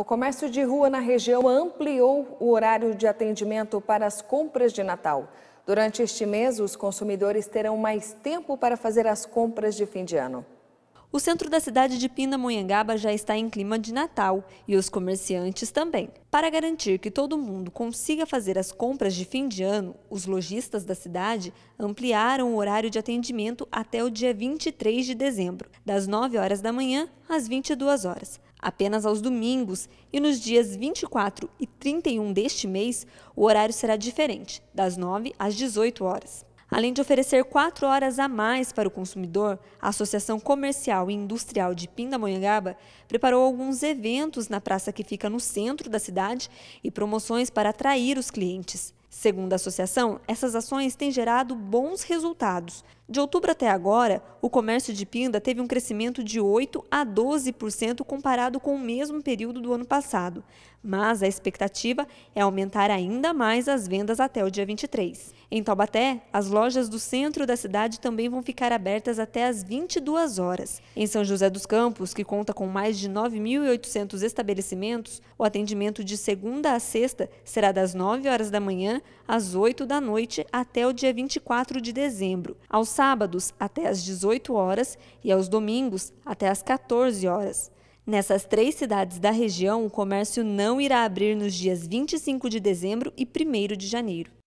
O comércio de rua na região ampliou o horário de atendimento para as compras de Natal. Durante este mês, os consumidores terão mais tempo para fazer as compras de fim de ano. O centro da cidade de Pindamonhangaba já está em clima de Natal e os comerciantes também. Para garantir que todo mundo consiga fazer as compras de fim de ano, os lojistas da cidade ampliaram o horário de atendimento até o dia 23 de dezembro, das 9 horas da manhã às 22 horas. Apenas aos domingos e nos dias 24 e 31 deste mês, o horário será diferente, das 9 às 18 horas. Além de oferecer quatro horas a mais para o consumidor, a Associação Comercial e Industrial de Pindamonhangaba preparou alguns eventos na praça que fica no centro da cidade e promoções para atrair os clientes. Segundo a associação, essas ações têm gerado bons resultados. De outubro até agora, o comércio de Pinda teve um crescimento de 8 a 12% comparado com o mesmo período do ano passado mas a expectativa é aumentar ainda mais as vendas até o dia 23. Em Taubaté, as lojas do centro da cidade também vão ficar abertas até às 22 horas. Em São José dos Campos, que conta com mais de 9.800 estabelecimentos, o atendimento de segunda a sexta será das 9 horas da manhã às 8 da noite até o dia 24 de dezembro. Aos sábados, até às 18 horas e aos domingos, até às 14 horas. Nessas três cidades da região, o comércio não irá abrir nos dias 25 de dezembro e 1 de janeiro.